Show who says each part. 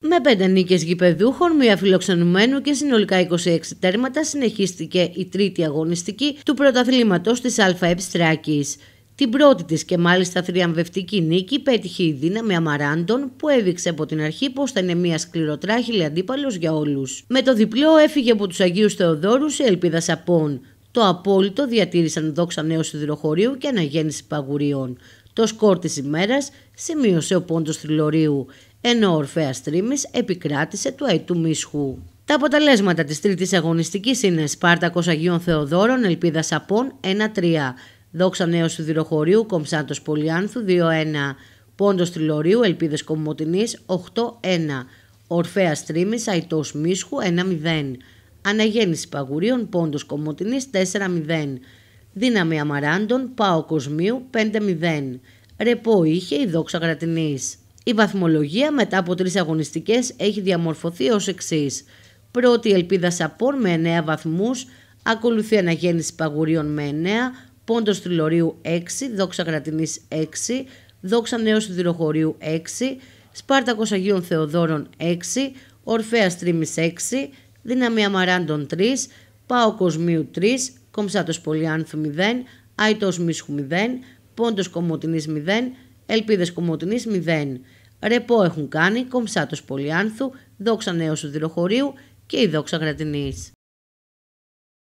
Speaker 1: Με πέντε νίκες γηπεδούχων, μία φιλοξενουμένου και συνολικά 26 τέρματα συνεχίστηκε η τρίτη αγωνιστική του πρωταθλήματος της ΑΕ Στράκης. Την πρώτη της και μάλιστα θριαμβευτική νίκη πέτυχε η δύναμη Αμαράντων που έδειξε από την αρχή πως θα είναι μια σκληροτράχηλη αντίπαλος για όλους. Με το διπλό έφυγε από τους Αγίους Θεοδόρους η Ελπίδα Σαπών. Το απόλυτο διατήρησαν δόξα νέου σιδηροχωρίου και αναγέννηση παγουριών. Το σκόρ της ημέρας σημείωσε ο πόντος θρυλωρίου ενώ ο Ορφέας Τρίμης επικράτησε του Αϊτού Μίσχου. Τα αποτελέσματα της τρίτης αγωνιστικής είναι Σπάρτακος Αγίων Θεοδόρων, Ελπίδα Σαπών 1-3, Δόξα Νέος του Δυροχωρίου, Κομψάντος Πολιάνθου 2-1, Πόντος Τριλωρίου, Ελπίδες Κομωτινής 8-1, Ορφέας Τρίμης, Αϊτός Μίσχου 1-0, Αναγέννηση Παγουρίων, Πόντος Κομωτινής 4-0, Δύναμη Αμαράντων, Πάο Κοσμίου 5-0. Ρεπό είχε η δόξα Γρατινής. Η βαθμολογία μετά από τρεις αγωνιστικές έχει διαμορφωθεί ως εξής. Πρώτη ελπίδα Σαπόρ με 9 βαθμούς, ακολουθεί αναγέννηση Παγουρίων με 9, Πόντος Τριλωρίου 6, Δόξα Κρατινής 6, Δόξα Νέος Σιδηροχωρίου 6, Σπάρτακος Αγίων Θεοδόρων 6, Ορφέας Τρίμης 6, Δυναμία Μαράντων 3, Πάο Κοσμίου 3, Κομψάτος Πολιάνθου 0, Αιτός Μίσχου 0, Πόντος Κομωτινής 0, Ελπίδες Κομωτινής 0. Ρεπό έχουν κάνει, κομψά του πολυάνθου, δόξα νέου σουδηροχωρίου και η δόξα γρατινής.